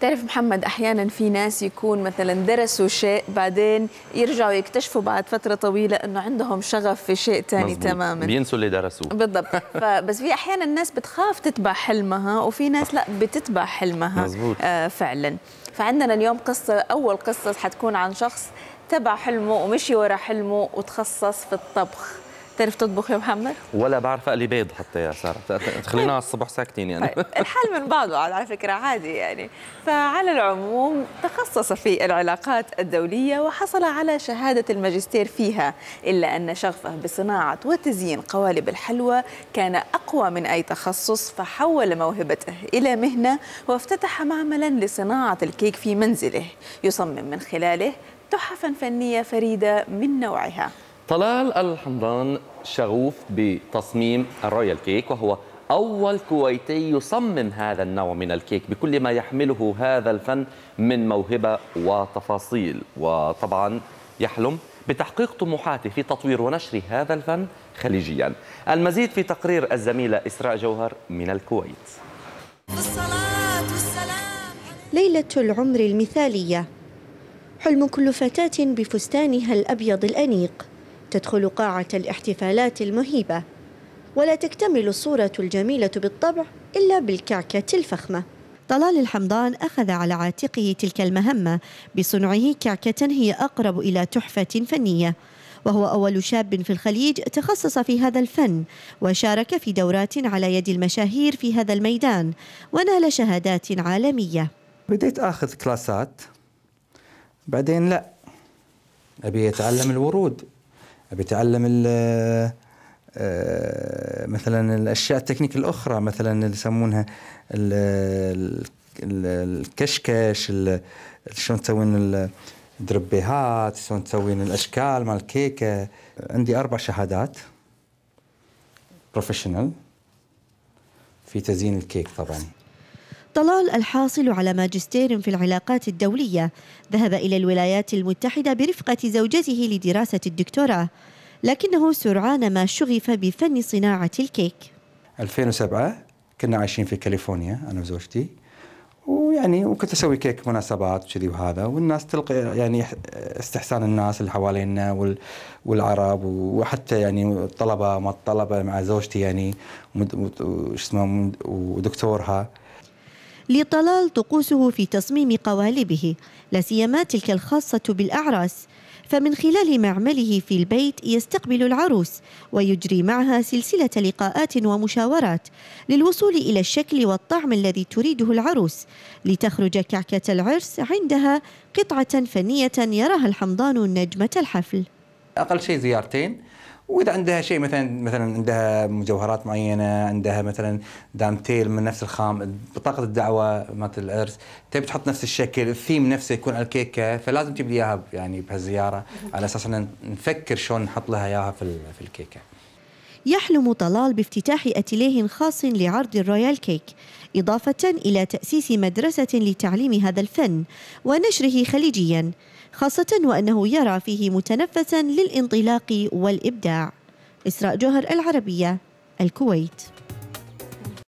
تعرف محمد احيانا في ناس يكون مثلا درسوا شيء بعدين يرجعوا يكتشفوا بعد فتره طويله انه عندهم شغف في شيء ثاني تماما بينسوا اللي درسوه بالضبط فبس في احيانا الناس بتخاف تتبع حلمها وفي ناس لا بتتبع حلمها مزبوط. آه فعلا فعندنا اليوم قصه اول قصه حتكون عن شخص تبع حلمه ومشي ورا حلمه وتخصص في الطبخ بتعرف تطبخ يا محمد؟ ولا بعرف اقلي بيض حتى يا ساره، خلينا على الصبح ساكتين يعني طيب، الحال من بعضه على فكره عادي يعني، فعلى العموم تخصص في العلاقات الدوليه وحصل على شهاده الماجستير فيها، الا ان شغفه بصناعه وتزيين قوالب الحلوى كان اقوى من اي تخصص فحول موهبته الى مهنه وافتتح معملا لصناعه الكيك في منزله، يصمم من خلاله تحفا فنيه فريده من نوعها. طلال الحمضان شغوف بتصميم الرويال كيك وهو أول كويتي يصمم هذا النوع من الكيك بكل ما يحمله هذا الفن من موهبة وتفاصيل وطبعا يحلم بتحقيق طموحاته في تطوير ونشر هذا الفن خليجيا المزيد في تقرير الزميلة إسراء جوهر من الكويت ليلة العمر المثالية حلم كل فتاة بفستانها الأبيض الأنيق تدخل قاعة الاحتفالات المهيبة ولا تكتمل الصورة الجميلة بالطبع إلا بالكعكة الفخمة طلال الحمضان أخذ على عاتقه تلك المهمة بصنعه كعكة هي أقرب إلى تحفة فنية وهو أول شاب في الخليج تخصص في هذا الفن وشارك في دورات على يد المشاهير في هذا الميدان ونال شهادات عالمية بديت أخذ كلاسات بعدين لا أبي أتعلم الورود بيتعلم آه، آه، مثلا الاشياء التكنيك الاخرى مثلا اللي يسمونها آه، الكشكش شلون تسوين الدربيهات شلون تسوين الاشكال مال الكيكه عندي اربع شهادات بروفيشنال في تزيين الكيك طبعا طلال الحاصل على ماجستير في العلاقات الدولية ذهب إلى الولايات المتحدة برفقة زوجته لدراسة الدكتوراه لكنه سرعان ما شغف بفن صناعة الكيك 2007 كنا عايشين في كاليفورنيا أنا وزوجتي ويعني وكنت اسوي كيك مناسبات وكذي وهذا والناس تلقى يعني استحسان الناس اللي حوالينا والعرب وحتى يعني الطلبه ما الطلبه مع زوجتي يعني وش اسمه ودكتورها لطلال طقوسه في تصميم قوالبه لا سيما تلك الخاصة بالأعراس فمن خلال معمله في البيت يستقبل العروس ويجري معها سلسلة لقاءات ومشاورات للوصول إلى الشكل والطعم الذي تريده العروس لتخرج كعكة العرس عندها قطعة فنية يراها الحمضان نجمة الحفل أقل شيء زيارتين واذا عندها شيء مثلا مثلا عندها مجوهرات معينه عندها مثلا دامتيل من نفس الخام بطاقه الدعوه مالت الارث تبي تحط نفس الشكل الثيم نفسه يكون على الكيكه فلازم تجيب لي اياها يعني بهالزياره على اساس ان نفكر شلون نحط لها اياها في في الكيكه يحلم طلال بافتتاح اتيليه خاص لعرض الرويال كيك اضافه الى تاسيس مدرسه لتعليم هذا الفن ونشره خليجيا خاصة وأنه يرى فيه متنفسا للانطلاق والإبداع إسراء جوهر العربية الكويت